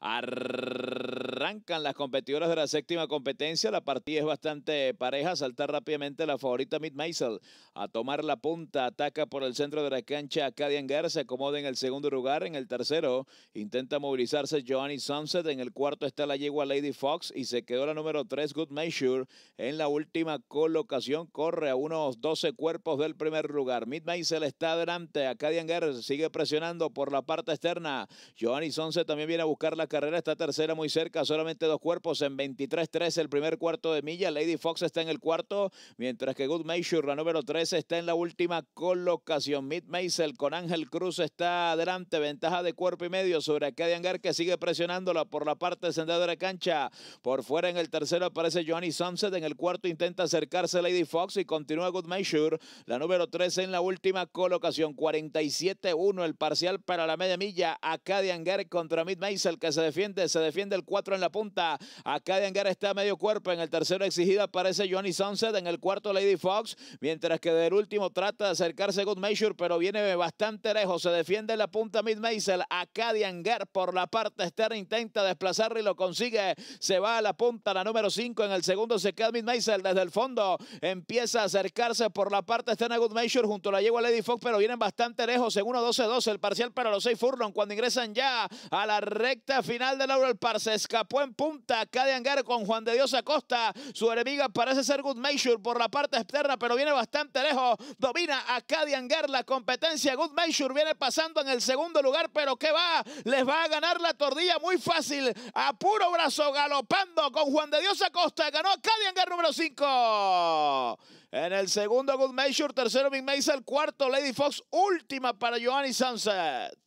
Arr Arrancan las competidoras de la séptima competencia. La partida es bastante pareja. ...salta rápidamente la favorita Mid Maisel a tomar la punta. Ataca por el centro de la cancha ...Acadian Gers Se acomoda en el segundo lugar. En el tercero intenta movilizarse Joanny Sunset. En el cuarto está la yegua Lady Fox y se quedó la número tres Good Measure. En la última colocación corre a unos 12 cuerpos del primer lugar. Mid Maisel está adelante. Acadian Gers sigue presionando por la parte externa. Joanny Sunset también viene a buscar la carrera. Está tercera muy cerca solamente dos cuerpos en 23-3 el primer cuarto de milla. Lady Fox está en el cuarto, mientras que Good Measure, la número 13, está en la última colocación. Mid Maisel con Ángel Cruz está adelante, ventaja de cuerpo y medio sobre Acadian Gar que sigue presionándola por la parte sendada de la cancha. Por fuera en el tercero aparece Johnny Sunset, en el cuarto intenta acercarse Lady Fox y continúa Good Measure, la número 13 en la última colocación. 47-1 el parcial para la media milla. Acadian Gar contra Mid Maisel que se defiende, se defiende el 4 en la punta. Acá de está a medio cuerpo. En el tercero exigida aparece Johnny Sunset. En el cuarto Lady Fox. Mientras que del último trata de acercarse Good Measure, pero viene bastante lejos. Se defiende en la punta Mid Maisel. Acá de por la parte externa intenta desplazarlo y lo consigue. Se va a la punta la número 5. En el segundo se queda Mid Maisel desde el fondo. Empieza a acercarse por la parte externa Good Measure junto la yegua Lady Fox, pero vienen bastante lejos. En 1-12-12 el parcial para los 6 Furlong. Cuando ingresan ya a la recta final de Laurel Par se escapa pues en punta, acá con Juan de Dios Acosta. Su enemiga parece ser Good Measure por la parte externa, pero viene bastante lejos. Domina a de la competencia. Good Measure viene pasando en el segundo lugar, pero ¿qué va? Les va a ganar la tordilla muy fácil. A puro brazo galopando con Juan de Dios Acosta. Ganó acá número 5. En el segundo, Good Measure. Tercero, Big El Cuarto, Lady Fox. Última para Joanny Sunset.